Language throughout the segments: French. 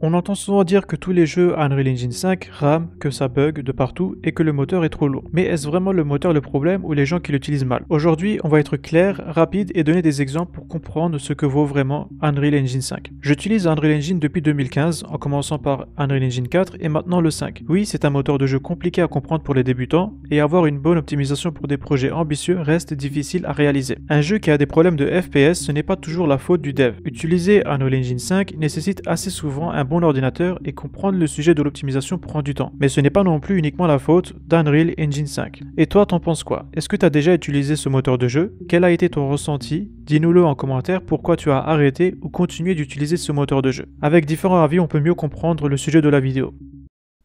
On entend souvent dire que tous les jeux Unreal Engine 5 rament, que ça bug de partout et que le moteur est trop lourd. Mais est-ce vraiment le moteur le problème ou les gens qui l'utilisent mal Aujourd'hui, on va être clair, rapide et donner des exemples pour comprendre ce que vaut vraiment Unreal Engine 5. J'utilise Unreal Engine depuis 2015 en commençant par Unreal Engine 4 et maintenant le 5. Oui, c'est un moteur de jeu compliqué à comprendre pour les débutants et avoir une bonne optimisation pour des projets ambitieux reste difficile à réaliser. Un jeu qui a des problèmes de FPS, ce n'est pas toujours la faute du dev. Utiliser Unreal Engine 5 nécessite assez souvent un bon ordinateur et comprendre le sujet de l'optimisation prend du temps. Mais ce n'est pas non plus uniquement la faute d'Unreal Engine 5. Et toi, t'en penses quoi Est-ce que tu as déjà utilisé ce moteur de jeu Quel a été ton ressenti Dis-nous-le en commentaire pourquoi tu as arrêté ou continué d'utiliser ce moteur de jeu. Avec différents avis, on peut mieux comprendre le sujet de la vidéo.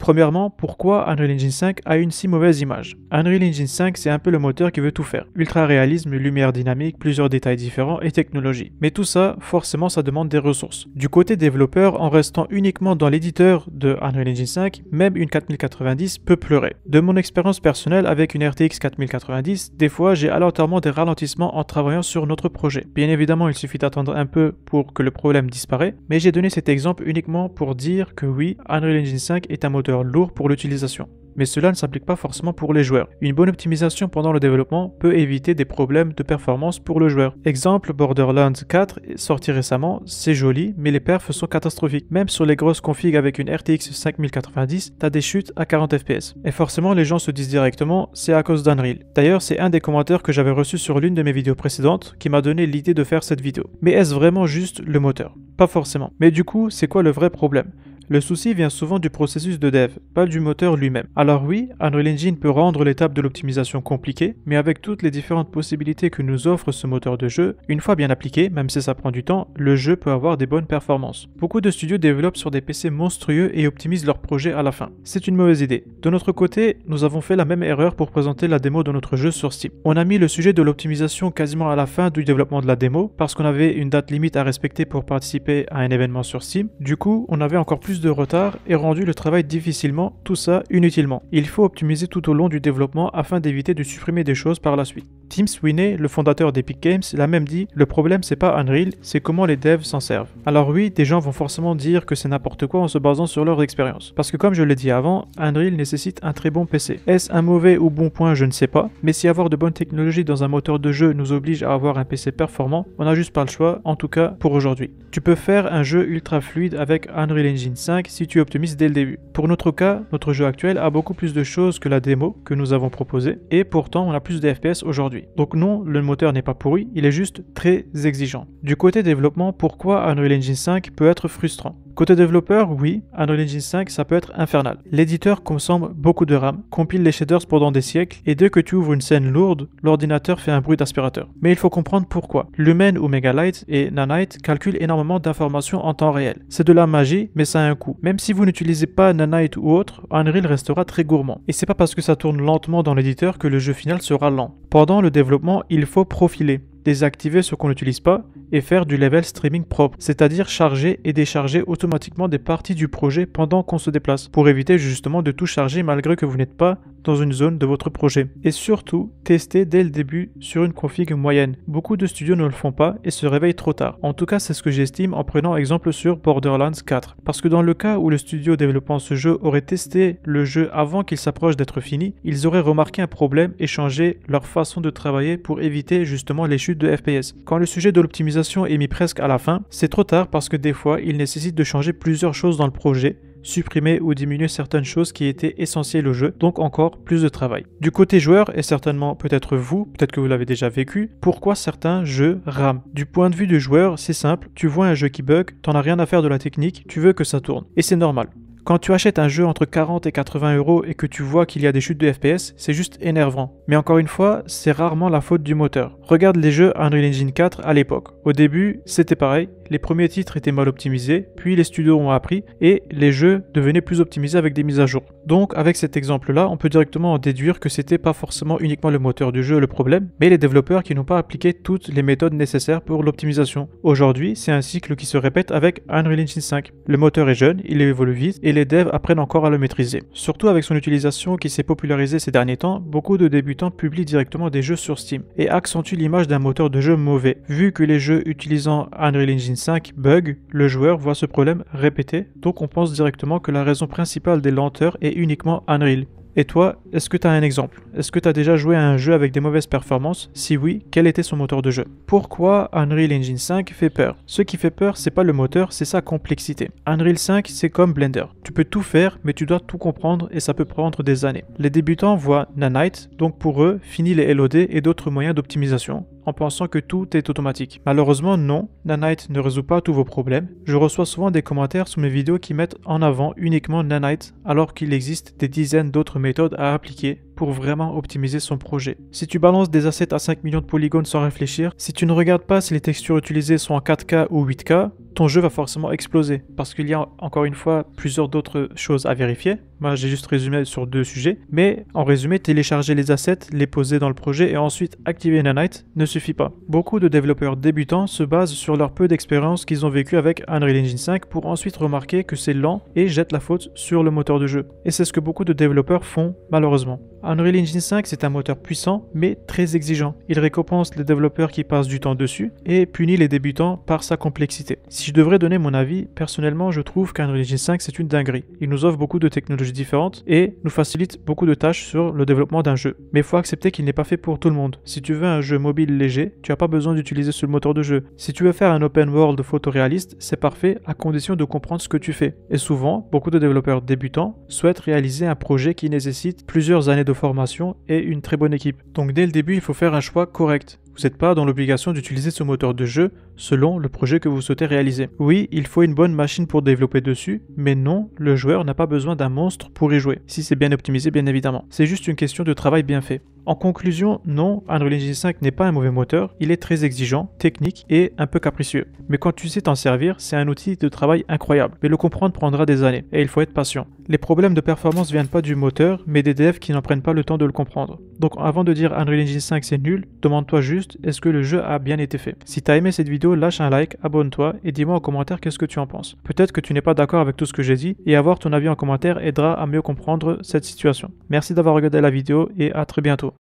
Premièrement, pourquoi Unreal Engine 5 a une si mauvaise image Unreal Engine 5, c'est un peu le moteur qui veut tout faire. Ultra réalisme, lumière dynamique, plusieurs détails différents et technologie. Mais tout ça, forcément, ça demande des ressources. Du côté développeur, en restant uniquement dans l'éditeur de Unreal Engine 5, même une 4090 peut pleurer. De mon expérience personnelle avec une RTX 4090, des fois j'ai aléatoirement des ralentissements en travaillant sur notre projet. Bien évidemment, il suffit d'attendre un peu pour que le problème disparaisse, mais j'ai donné cet exemple uniquement pour dire que oui, Unreal Engine 5 est un moteur lourd pour l'utilisation. Mais cela ne s'applique pas forcément pour les joueurs. Une bonne optimisation pendant le développement peut éviter des problèmes de performance pour le joueur. Exemple, Borderlands 4 sorti récemment, c'est joli, mais les perfs sont catastrophiques. Même sur les grosses configs avec une RTX 5090, t'as des chutes à 40 fps. Et forcément, les gens se disent directement, c'est à cause d'Unreal. D'ailleurs, c'est un des commentaires que j'avais reçu sur l'une de mes vidéos précédentes qui m'a donné l'idée de faire cette vidéo. Mais est-ce vraiment juste le moteur Pas forcément. Mais du coup, c'est quoi le vrai problème le souci vient souvent du processus de dev, pas du moteur lui-même. Alors oui, Unreal Engine peut rendre l'étape de l'optimisation compliquée, mais avec toutes les différentes possibilités que nous offre ce moteur de jeu, une fois bien appliqué, même si ça prend du temps, le jeu peut avoir des bonnes performances. Beaucoup de studios développent sur des PC monstrueux et optimisent leurs projets à la fin. C'est une mauvaise idée. De notre côté, nous avons fait la même erreur pour présenter la démo de notre jeu sur Steam. On a mis le sujet de l'optimisation quasiment à la fin du développement de la démo, parce qu'on avait une date limite à respecter pour participer à un événement sur Steam. Du coup, on avait encore plus de retard et rendu le travail difficilement, tout ça inutilement. Il faut optimiser tout au long du développement afin d'éviter de supprimer des choses par la suite. Tim Sweeney, le fondateur d'Epic Games, l'a même dit le problème c'est pas Unreal, c'est comment les devs s'en servent. Alors oui, des gens vont forcément dire que c'est n'importe quoi en se basant sur leur expérience. Parce que comme je l'ai dit avant, Unreal nécessite un très bon PC. Est-ce un mauvais ou bon point, je ne sais pas, mais si avoir de bonnes technologies dans un moteur de jeu nous oblige à avoir un PC performant, on n'a juste pas le choix, en tout cas pour aujourd'hui. Tu peux faire un jeu ultra fluide avec Unreal Engine 5 si tu optimises dès le début. Pour notre cas, notre jeu actuel a beaucoup plus de choses que la démo que nous avons proposée, et pourtant on a plus de FPS aujourd'hui. Donc non, le moteur n'est pas pourri, il est juste très exigeant. Du côté développement, pourquoi Unreal Engine 5 peut être frustrant Côté développeur, oui, Unreal Engine 5, ça peut être infernal. L'éditeur consomme beaucoup de RAM, compile les shaders pendant des siècles, et dès que tu ouvres une scène lourde, l'ordinateur fait un bruit d'aspirateur. Mais il faut comprendre pourquoi. Lumen ou Megalight et Nanite calculent énormément d'informations en temps réel. C'est de la magie, mais ça a un coût. Même si vous n'utilisez pas Nanite ou autre, Unreal restera très gourmand. Et c'est pas parce que ça tourne lentement dans l'éditeur que le jeu final sera lent. Pendant le développement, il faut profiler désactiver ce qu'on n'utilise pas et faire du level streaming propre, c'est-à-dire charger et décharger automatiquement des parties du projet pendant qu'on se déplace, pour éviter justement de tout charger malgré que vous n'êtes pas dans une zone de votre projet. Et surtout, tester dès le début sur une config moyenne. Beaucoup de studios ne le font pas et se réveillent trop tard. En tout cas, c'est ce que j'estime en prenant exemple sur Borderlands 4. Parce que dans le cas où le studio développant ce jeu aurait testé le jeu avant qu'il s'approche d'être fini, ils auraient remarqué un problème et changé leur façon de travailler pour éviter justement les chutes de FPS. Quand le sujet de l'optimisation est mis presque à la fin, c'est trop tard parce que des fois, il nécessite de changer plusieurs choses dans le projet supprimer ou diminuer certaines choses qui étaient essentielles au jeu, donc encore plus de travail. Du côté joueur, et certainement peut-être vous, peut-être que vous l'avez déjà vécu, pourquoi certains jeux rament Du point de vue du joueur, c'est simple, tu vois un jeu qui bug, t'en as rien à faire de la technique, tu veux que ça tourne. Et c'est normal. Quand tu achètes un jeu entre 40 et 80 euros et que tu vois qu'il y a des chutes de FPS, c'est juste énervant. Mais encore une fois, c'est rarement la faute du moteur. Regarde les jeux Unreal Engine 4 à l'époque. Au début, c'était pareil, les premiers titres étaient mal optimisés, puis les studios ont appris et les jeux devenaient plus optimisés avec des mises à jour. Donc avec cet exemple-là, on peut directement en déduire que c'était pas forcément uniquement le moteur du jeu le problème, mais les développeurs qui n'ont pas appliqué toutes les méthodes nécessaires pour l'optimisation. Aujourd'hui, c'est un cycle qui se répète avec Unreal Engine 5. Le moteur est jeune, il évolue vite et les devs apprennent encore à le maîtriser. Surtout avec son utilisation qui s'est popularisée ces derniers temps, beaucoup de débutants publient directement des jeux sur Steam et accentuent l'image d'un moteur de jeu mauvais. Vu que les jeux utilisant Unreal Engine 5 bug, le joueur voit ce problème répété, donc on pense directement que la raison principale des lenteurs est uniquement Unreal. Et toi, est-ce que tu as un exemple Est-ce que tu as déjà joué à un jeu avec des mauvaises performances Si oui, quel était son moteur de jeu Pourquoi Unreal Engine 5 fait peur Ce qui fait peur, c'est pas le moteur, c'est sa complexité. Unreal 5, c'est comme Blender. Tu peux tout faire, mais tu dois tout comprendre et ça peut prendre des années. Les débutants voient Nanite, donc pour eux, fini les LOD et d'autres moyens d'optimisation en pensant que tout est automatique. Malheureusement non, Nanite ne résout pas tous vos problèmes. Je reçois souvent des commentaires sous mes vidéos qui mettent en avant uniquement Nanite alors qu'il existe des dizaines d'autres méthodes à appliquer pour vraiment optimiser son projet. Si tu balances des assets à 5 millions de polygones sans réfléchir, si tu ne regardes pas si les textures utilisées sont en 4K ou 8K, ton jeu va forcément exploser parce qu'il y a encore une fois plusieurs d'autres choses à vérifier. Moi, j'ai juste résumé sur deux sujets, mais en résumé, télécharger les assets, les poser dans le projet et ensuite activer Nanite ne suffit pas. Beaucoup de développeurs débutants se basent sur leur peu d'expérience qu'ils ont vécu avec Unreal Engine 5 pour ensuite remarquer que c'est lent et jettent la faute sur le moteur de jeu. Et c'est ce que beaucoup de développeurs font malheureusement. Unreal Engine 5, c'est un moteur puissant mais très exigeant. Il récompense les développeurs qui passent du temps dessus et punit les débutants par sa complexité. Si je devrais donner mon avis, personnellement, je trouve qu'Unreal Engine 5 c'est une dinguerie. Il nous offre beaucoup de technologies différentes et nous facilite beaucoup de tâches sur le développement d'un jeu. Mais il faut accepter qu'il n'est pas fait pour tout le monde. Si tu veux un jeu mobile léger, tu n'as pas besoin d'utiliser ce moteur de jeu. Si tu veux faire un open world photoréaliste, c'est parfait à condition de comprendre ce que tu fais. Et souvent, beaucoup de développeurs débutants souhaitent réaliser un projet qui nécessite plusieurs années de formation et une très bonne équipe. Donc dès le début, il faut faire un choix correct. Vous n'êtes pas dans l'obligation d'utiliser ce moteur de jeu selon le projet que vous souhaitez réaliser. Oui, il faut une bonne machine pour développer dessus, mais non, le joueur n'a pas besoin d'un monstre pour y jouer, si c'est bien optimisé bien évidemment. C'est juste une question de travail bien fait. En conclusion, non, Unreal Engine 5 n'est pas un mauvais moteur, il est très exigeant, technique et un peu capricieux. Mais quand tu sais t'en servir, c'est un outil de travail incroyable, mais le comprendre prendra des années, et il faut être patient. Les problèmes de performance viennent pas du moteur, mais des devs qui n'en prennent pas le temps de le comprendre. Donc avant de dire Unreal Engine 5 c'est nul, demande-toi juste est-ce que le jeu a bien été fait. Si t'as aimé cette vidéo, lâche un like, abonne-toi et dis-moi en commentaire qu'est-ce que tu en penses. Peut-être que tu n'es pas d'accord avec tout ce que j'ai dit, et avoir ton avis en commentaire aidera à mieux comprendre cette situation. Merci d'avoir regardé la vidéo et à très bientôt.